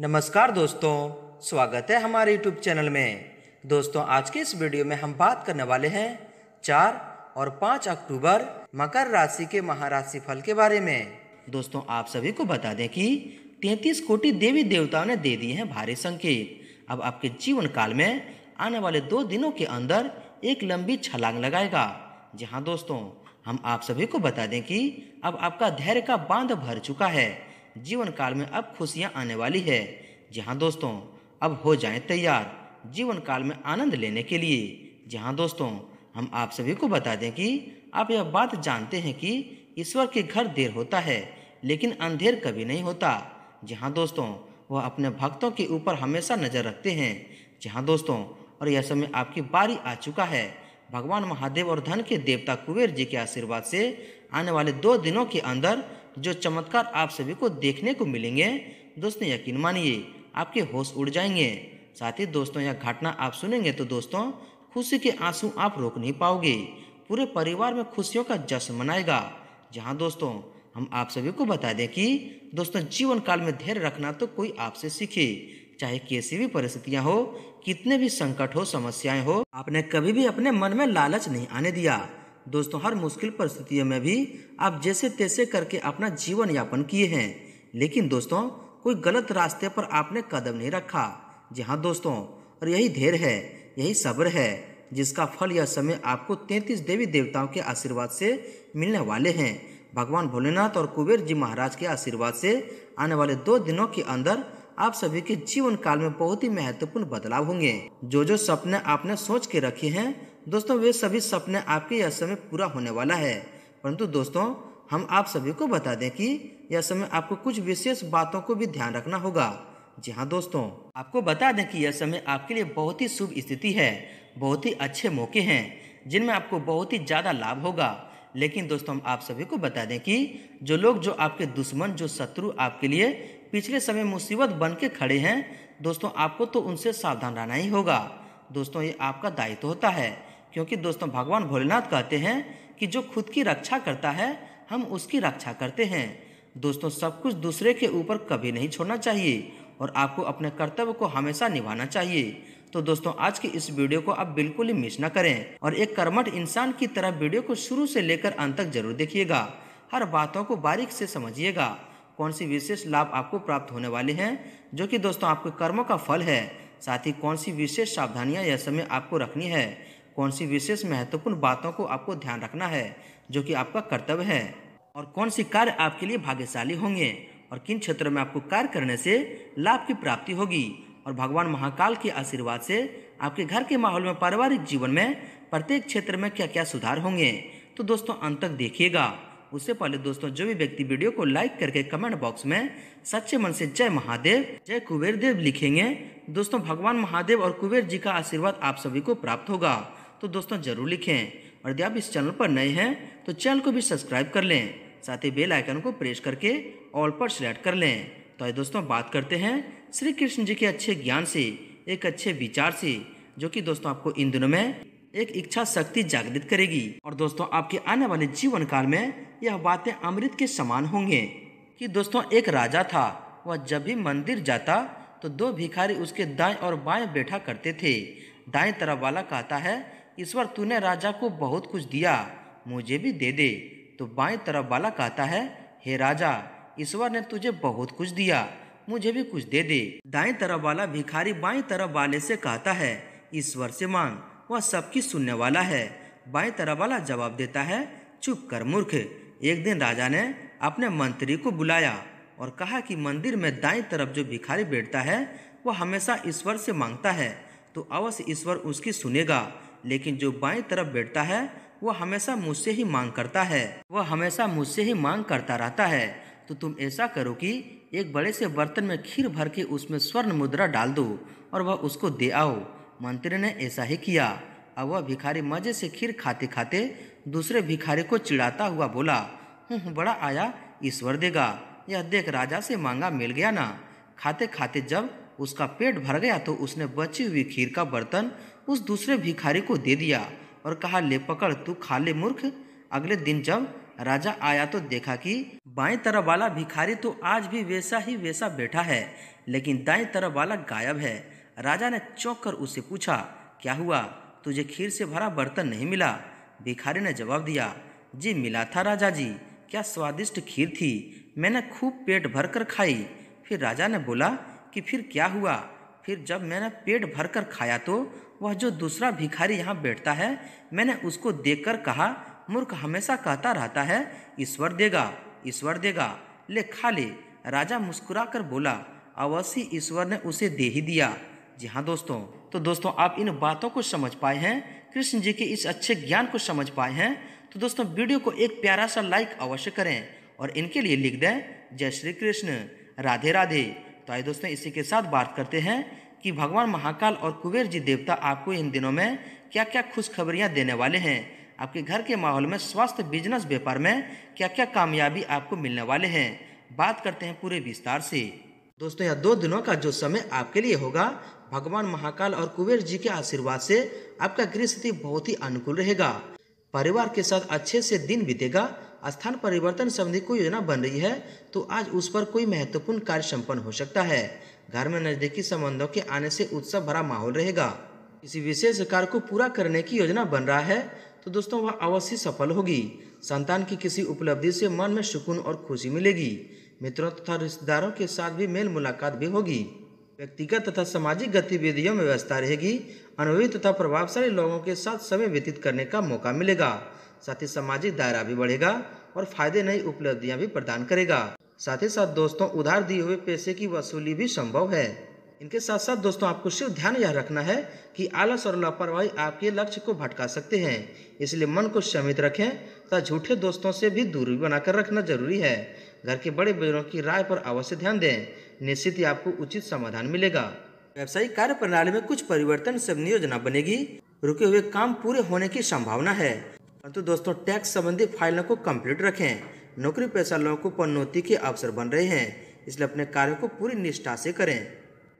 नमस्कार दोस्तों स्वागत है हमारे यूट्यूब चैनल में दोस्तों आज के इस वीडियो में हम बात करने वाले हैं चार और पाँच अक्टूबर मकर राशि के महाराशि फल के बारे में दोस्तों आप सभी को बता दें कि तैतीस कोटि देवी देवताओं ने दे दिए हैं भारी संकेत अब आपके जीवन काल में आने वाले दो दिनों के अंदर एक लंबी छलांग लगाएगा हाँ दोस्तों हम आप सभी को बता दें कि अब आपका धैर्य का बांध भर चुका है जीवन काल में अब खुशियाँ आने वाली है जहाँ दोस्तों अब हो जाए तैयार जीवन काल में आनंद लेने के लिए जहाँ दोस्तों हम आप सभी को बता दें कि आप यह बात जानते हैं कि ईश्वर के घर देर होता है लेकिन अंधेर कभी नहीं होता जहाँ दोस्तों वह अपने भक्तों के ऊपर हमेशा नज़र रखते हैं जहाँ दोस्तों और यह समय आपकी बारी आ चुका है भगवान महादेव और धन के देवता कुबेर जी के आशीर्वाद से आने वाले दो दिनों के अंदर जो चमत्कार आप सभी को देखने को मिलेंगे दोस्तों यकीन मानिए आपके होश उड़ जाएंगे साथ ही दोस्तों यह घटना आप सुनेंगे तो दोस्तों खुशी के आंसू आप रोक नहीं पाओगे पूरे परिवार में खुशियों का जश्न मनाएगा जहाँ दोस्तों हम आप सभी को बता दें कि दोस्तों जीवन काल में धैर्य रखना तो कोई आपसे सीखे चाहे कैसी भी परिस्थितियां हो कितने भी संकट हो समस्याएं हो आपने कभी भी अपने मन में लालच नहीं आने दिया दोस्तों हर मुश्किल परिस्थितियों में भी आप जैसे तैसे करके अपना जीवन यापन किए हैं लेकिन दोस्तों कोई गलत रास्ते पर आपने कदम नहीं रखा जी हाँ दोस्तों और यही धैर्य है यही सब्र है जिसका फल या समय आपको तैंतीस देवी देवताओं के आशीर्वाद से मिलने वाले हैं भगवान भोलेनाथ और कुबेर जी महाराज के आशीर्वाद से आने वाले दो दिनों के अंदर आप सभी के जीवन काल में बहुत ही महत्वपूर्ण बदलाव होंगे जो जो सपने आपने सोच के रखे हैं दोस्तों वे सभी सपने आपके यह समय पूरा होने वाला है परंतु दोस्तों हम आप सभी को बता दें कि यह समय आपको कुछ विशेष बातों को भी ध्यान रखना होगा जी हाँ दोस्तों आपको बता दें कि यह समय आपके लिए बहुत ही शुभ स्थिति है बहुत ही अच्छे मौके हैं जिनमें आपको बहुत ही ज़्यादा लाभ होगा लेकिन दोस्तों हम आप सभी को बता दें कि जो लोग जो आपके दुश्मन जो शत्रु आपके लिए पिछले समय मुसीबत बन के खड़े हैं दोस्तों आपको तो उनसे सावधान रहना ही होगा दोस्तों ये आपका दायित्व होता है क्योंकि दोस्तों भगवान भोलेनाथ कहते हैं कि जो खुद की रक्षा करता है हम उसकी रक्षा करते हैं दोस्तों सब कुछ दूसरे के ऊपर कभी नहीं छोड़ना चाहिए और आपको अपने कर्तव्य को हमेशा निभाना चाहिए तो दोस्तों आज की इस वीडियो को आप बिल्कुल ही मिस ना करें और एक कर्मठ इंसान की तरह वीडियो को शुरू से लेकर अंत तक जरूर देखिएगा हर बातों को बारीक से समझिएगा कौन सी विशेष लाभ आपको प्राप्त होने वाले हैं जो कि दोस्तों आपके कर्मों का फल है साथ ही कौन सी विशेष सावधानियां यह समय आपको रखनी है कौन सी विशेष महत्वपूर्ण बातों को आपको ध्यान रखना है जो कि आपका कर्तव्य है और कौन सी कार्य आपके लिए भाग्यशाली होंगे और किन क्षेत्रों में आपको कार्य करने से लाभ की प्राप्ति होगी और भगवान महाकाल के आशीर्वाद से आपके घर के माहौल में पारिवारिक जीवन में प्रत्येक क्षेत्र में क्या क्या सुधार होंगे तो दोस्तों अंत तक देखिएगा उससे पहले दोस्तों जो भी व्यक्ति वीडियो को लाइक करके कमेंट बॉक्स में सच्चे मन से जय महादेव जय कुबेर देव लिखेंगे दोस्तों भगवान महादेव और कुबेर जी का आशीर्वाद आप सभी को प्राप्त होगा तो दोस्तों जरूर लिखें और यदि आप इस चैनल पर नए हैं तो चैनल को भी सब्सक्राइब कर लें साथ ही बेल आइकन को प्रेस करके ऑल पर सिलेक्ट कर लें तो ये दोस्तों बात करते हैं श्री कृष्ण जी के अच्छे ज्ञान से एक अच्छे विचार से जो कि दोस्तों आपको इन दिनों में एक इच्छा शक्ति जागृत करेगी और दोस्तों आपके आने वाले जीवन काल में यह बातें अमृत के समान होंगे कि दोस्तों एक राजा था वह जब भी मंदिर जाता तो दो भिखारी उसके दाएं और बाएं बैठा करते थे दाएं तरफ वाला कहता है ईश्वर तूने राजा को बहुत कुछ दिया मुझे भी दे दे तो बाएं तरफ वाला कहता है हे राजा ईश्वर ने तुझे बहुत कुछ दिया मुझे भी कुछ दे दे दाएं तरफ वाला भिखारी बाएं तरफ वाले से कहता है ईश्वर से मांग वह सबकी सुनने वाला है बाएं तरफ वाला जवाब देता है चुप कर मूर्ख एक दिन राजा ने अपने मंत्री को बुलाया और कहा कि मंदिर में दाई तरफ जो भिखारी बैठता है वह हमेशा ईश्वर से मांगता है तो अवश्य ईश्वर उसकी सुनेगा लेकिन जो बाई तरफ बैठता है वह हमेशा मुझसे ही मांग करता है वह हमेशा मुझसे ही मांग करता रहता है तो तुम ऐसा करो कि एक बड़े से बर्तन में खीर भर के उसमें स्वर्ण मुद्रा डाल दो और वह उसको दे आओ मंत्री ने ऐसा ही किया अब वह भिखारी मजे से खीर खाते खाते दूसरे भिखारी को चिढ़ाता हुआ बोला हम्म, बड़ा आया ईश्वर देगा यह देख राजा से मांगा मिल गया ना खाते खाते जब उसका पेट भर गया तो उसने बची हुई खीर का बर्तन उस दूसरे भिखारी को दे दिया और कहा ले पकड़ तू खा ले मूर्ख अगले दिन जब राजा आया तो देखा कि बाएं तरफ वाला भिखारी तो आज भी वैसा ही वैसा बैठा है लेकिन दाएं तरफ वाला गायब है राजा ने चौंक कर उससे पूछा क्या हुआ तुझे खीर से भरा बर्तन नहीं मिला भिखारी ने जवाब दिया जी मिला था राजा जी क्या स्वादिष्ट खीर थी मैंने खूब पेट भर कर खाई फिर राजा ने बोला कि फिर क्या हुआ फिर जब मैंने पेट भर कर खाया तो वह जो दूसरा भिखारी यहाँ बैठता है मैंने उसको देखकर कहा मूर्ख हमेशा कहता रहता है ईश्वर देगा ईश्वर देगा ले खा ले राजा मुस्कुरा कर बोला अवश्य ईश्वर ने उसे दे ही दिया जी हाँ दोस्तों तो दोस्तों आप इन बातों को समझ पाए हैं कृष्ण जी के इस अच्छे ज्ञान को समझ पाए हैं तो दोस्तों वीडियो को एक प्यारा सा लाइक अवश्य करें और इनके लिए लिख दें जय श्री कृष्ण राधे राधे तो आइए दोस्तों इसी के साथ बात करते हैं कि भगवान महाकाल और कुबेर जी देवता आपको इन दिनों में क्या क्या खुशखबरियाँ देने वाले हैं आपके घर के माहौल में स्वास्थ्य बिजनेस व्यापार में क्या क्या कामयाबी आपको मिलने वाले हैं बात करते हैं पूरे विस्तार से दोस्तों यह दो दिनों का जो समय आपके लिए होगा भगवान महाकाल और कुबेर जी के आशीर्वाद से आपका गृह स्थिति बहुत ही अनुकूल रहेगा परिवार के साथ अच्छे से दिन बीतेगा स्थान परिवर्तन संबंधी कोई योजना बन रही है तो आज उस पर कोई महत्वपूर्ण कार्य संपन्न हो सकता है घर में नजदीकी संबंधों के आने से उत्सव भरा माहौल रहेगा किसी विशेष कार्य को पूरा करने की योजना बन रहा है तो दोस्तों वह अवश्य सफल होगी संतान की किसी उपलब्धि से मन में सुकून और खुशी मिलेगी मित्रों तथा रिश्तेदारों के साथ भी मेल मुलाकात भी होगी व्यक्तिगत तथा सामाजिक गतिविधियों में व्यवस्था रहेगी अनुभवी तथा प्रभावशाली लोगों के साथ समय व्यतीत करने का मौका मिलेगा साथ ही सामाजिक दायरा भी बढ़ेगा और फायदे नई उपलब्धियां भी प्रदान करेगा साथ ही साथ दोस्तों उधार दिए हुए पैसे की वसूली भी संभव है इनके साथ साथ दोस्तों आपको सिर्फ ध्यान यह रखना है कि आलस और लापरवाही आपके लक्ष्य को भटका सकते हैं इसलिए मन को समित रखें तथा झूठे दोस्तों से भी दूरी बनाकर रखना जरूरी है घर के बड़े बुजुर्गों की राय पर अवश्य ध्यान दें निश्चित ही आपको उचित समाधान मिलेगा व्यवसायिक कार्य प्रणाली में कुछ परिवर्तन से योजना बनेगी रुके हुए काम पूरे होने की संभावना है परंतु दोस्तों टैक्स संबंधी फाइलों को कम्प्लीट रखें नौकरी पेशा लोगों को पन्नौती के अवसर बन रहे हैं इसलिए अपने कार्य को पूरी निष्ठा से करें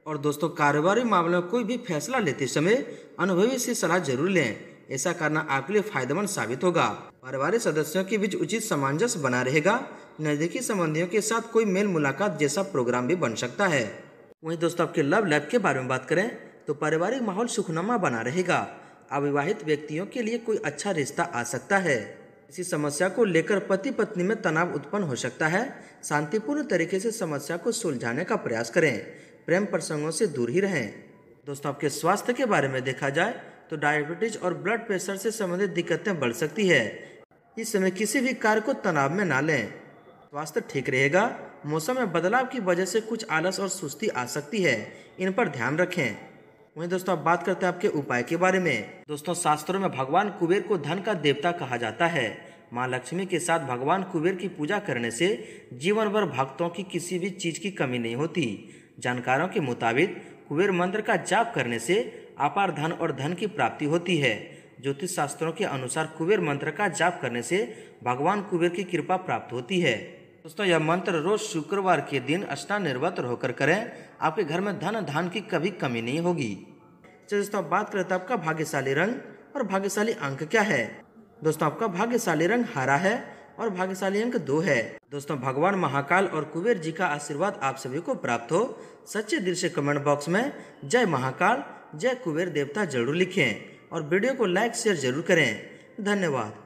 और दोस्तों कारोबारी मामलों में कोई भी फैसला लेते समय अनुभवी से सलाह जरूर लें ऐसा करना आपके लिए फायदेमंद साबित होगा पारिवारिक सदस्यों के बीच उचित सामंजस्य बना रहेगा नजदीकी संबंधियों के साथ कोई मेल मुलाकात जैसा प्रोग्राम भी बन सकता है वहीं दोस्तों आपके लव लाइफ के बारे में बात करें तो पारिवारिक माहौल सुखनामा बना रहेगा अविवाहित व्यक्तियों के लिए कोई अच्छा रिश्ता आ सकता है इसी समस्या को लेकर पति पत्नी में तनाव उत्पन्न हो सकता है शांतिपूर्ण तरीके से समस्या को सुलझाने का प्रयास करें प्रेम प्रसंगों से दूर ही रहें दोस्तों आपके स्वास्थ्य के बारे में देखा जाए तो डायबिटीज और ब्लड प्रेशर से संबंधित दिक्कतें बढ़ सकती है इस समय किसी भी कार्य को तनाव में ना लें स्वास्थ्य ठीक रहेगा मौसम में बदलाव की वजह से कुछ आलस और सुस्ती आ सकती है इन पर ध्यान रखें वहीं दोस्तों अब बात करते हैं आपके उपाय के बारे में दोस्तों शास्त्रों में भगवान कुबेर को धन का देवता कहा जाता है माँ लक्ष्मी के साथ भगवान कुबेर की पूजा करने से जीवन भर भक्तों की किसी भी चीज़ की कमी नहीं होती जानकारों के मुताबिक कुबेर मंत्र का जाप करने से अपार धन और धन की प्राप्ति होती है ज्योतिष शास्त्रों के अनुसार कुबेर मंत्र का जाप करने से भगवान कुबेर की कृपा प्राप्त होती है दोस्तों यह मंत्र रोज शुक्रवार के दिन स्नान निर्वत होकर करें आपके घर में धन धान की कभी कमी नहीं होगी अच्छा, दोस्तों बात करें तो आपका भाग्यशाली रंग और भाग्यशाली अंक क्या है दोस्तों आपका भाग्यशाली रंग हरा है और भाग्यशाली अंक दो है दोस्तों भगवान महाकाल और कुबेर जी का आशीर्वाद आप सभी को प्राप्त हो सच्चे दिल से कमेंट बॉक्स में जय महाकाल जय कुबेर देवता जरूर लिखें और वीडियो को लाइक शेयर जरूर करें धन्यवाद